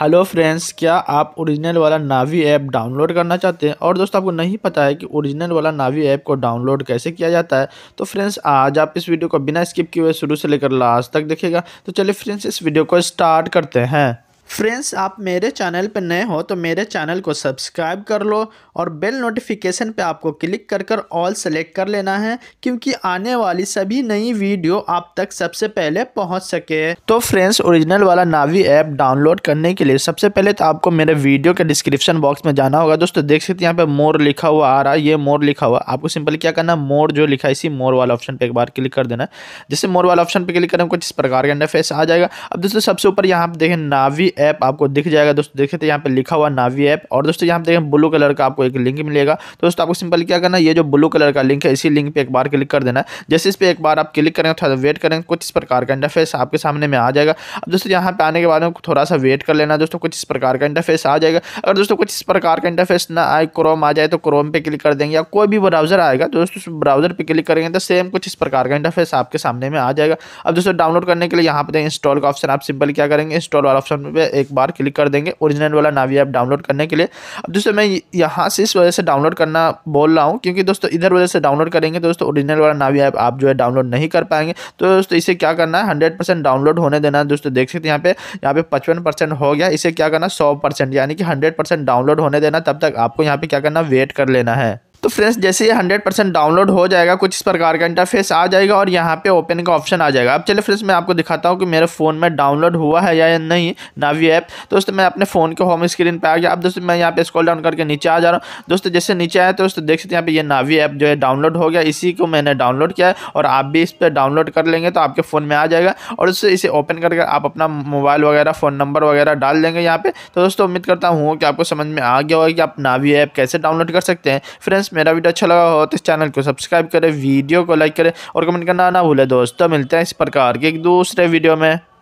hello friends क्या आप original वाला नावी ऐप डाउनलोड करना चाहते हैं और दोस्तों आपको नहीं पता है कि ओरिजिनल वाला नावी ऐप को डाउनलोड कैसे किया जाता है तो फ्रेंड्स आज आप इस वीडियो को बिना स्किप किए हुए शुरू से लेकर लास्ट तक देखेगा तो चलिए फ्रेंड्स इस वीडियो को स्टार्ट करते हैं फ्रेंड्स आप मेरे चैनल पर नए हो तो मेरे चैनल को सब्सक्राइब कर लो और बेल नोटिफिकेशन पे आपको क्लिक कर कर ऑल सेलेक्ट कर लेना है क्योंकि आने वाली सभी नई वीडियो आप तक सबसे पहले पहुंच सके तो फ्रेंड्स ओरिजिनल वाला नावी ऐप डाउनलोड करने के लिए सबसे पहले तो आपको मेरे वीडियो के डिस्क्रिप्शन बॉक्स में जाना होगा दोस्तों देख सकते यहाँ पर मोर लिखा हुआ आ रहा है ये मोर लिखा हुआ आपको सिंपल क्या करना मोर जो लिखा है इसी मोर वाला ऑप्शन पर एक बार क्लिक कर देना है जैसे मोर वाला ऑप्शन पर क्लिक करें कुछ इस प्रकार का इंटरफेस आ जाएगा अब दोस्तों सबसे ऊपर यहाँ पर देखें नावी ऐप आपको दिख जाएगा दोस्तों देखिए सकते तो यहाँ पे लिखा हुआ नावी ऐप और दोस्तों यहाँ पे देखें ब्लू कलर का आपको एक लिंक मिलेगा तो दोस्तों आपको सिंपल क्या करना ये जो ब्लू कलर का लिंक है इसी लिंक पर एक बार क्लिक कर देना है जैसे इस पर एक बार आप क्लिक करेंगे थोड़ा वेट करेंगे कुछ इस प्रकार का इंटरफेस आपके सामने में आ जाएगा अब दोस्तों यहाँ पे आने के बाद थोड़ा सा वेट कर लेना दोस्तों कुछ इस प्रकार का इंटरफेस आ जाएगा अगर दोस्तों कुछ इस प्रकार का इंटरफेस ना आए क्रोम आ जाए तो क्रोम पर क्लिक कर देंगे या कोई भी ब्राउजर आएगा तो दोस्तों ब्राउजर पर क्लिक करेंगे तो सेम कुछ इस प्रकार का इंटरफेस आपके सामने में आ जाएगा अब दोस्तों डाउनलोड करने के लिए यहाँ पे इंस्टॉल का ऑप्शन आप सिंपल क्या करेंगे इंस्टॉल वाला ऑप्शन पे एक बार क्लिक कर देंगे ओरिजिनल वाला नावी ऐप डाउनलोड करने के लिए अब दोस्तों मैं यहाँ से इस वजह से डाउनलोड करना बोल रहा हूँ क्योंकि दोस्तों इधर वजह से डाउनलोड करेंगे तो दोस्तों ओरिजिनल वाला नावी ऐप आप जो है डाउनलोड नहीं कर पाएंगे तो दोस्तों इसे क्या करना है हंड्रेड डाउनलोड होने देना है दोस्तों देख सकते हैं यहाँ पे यहाँ पे पचपन हो गया इसे क्या करना सौ यानी कि हंड्रेड डाउनलोड होने देना तब तक आपको यहाँ पे क्या करना वेट कर लेना है तो फ्रेंड्स जैसे ये हंड्रेड परसेंट डाउनलोड हो जाएगा कुछ इस प्रकार का इंटरफेस आ जाएगा और यहाँ पे ओपन का ऑप्शन आ जाएगा अब चलिए फ्रेंड्स मैं आपको दिखाता हूँ कि मेरे फ़ोन में डाउनलोड हुआ है या नहीं नावी ऐप दोस्तों मैं अपने फ़ोन के होम स्क्रीन पर आ गया अब दोस्तों मैं यहाँ पे स्कॉल डाउन करके नीचे आ जा रहा हूँ दोस्तों जैसे नीचे आया तो दोस्तों देख सकते हैं यहाँ पे ये नावी ऐप जो है डाउनलोड हो गया इसी को मैंने डाउनलोड किया है और आप भी इस पर डाउनलोड कर लेंगे तो आपके फ़ोन में आ जाएगा और उससे इसे ओपन करके आप अपना मोबाइल वगैरह फ़ोन नंबर वगैरह डाल देंगे यहाँ पर तो दोस्तों उम्मीद करता हूँ कि आपको समझ में आ गया होगा कि आप नावी ऐप कैसे डाउनलोड कर सकते हैं फ्रेंड्स मेरा वीडियो अच्छा लगा हो तो इस चैनल को सब्सक्राइब करें वीडियो को लाइक करें और कमेंट करना ना भूलें दोस्तों मिलते हैं इस प्रकार के एक दूसरे वीडियो में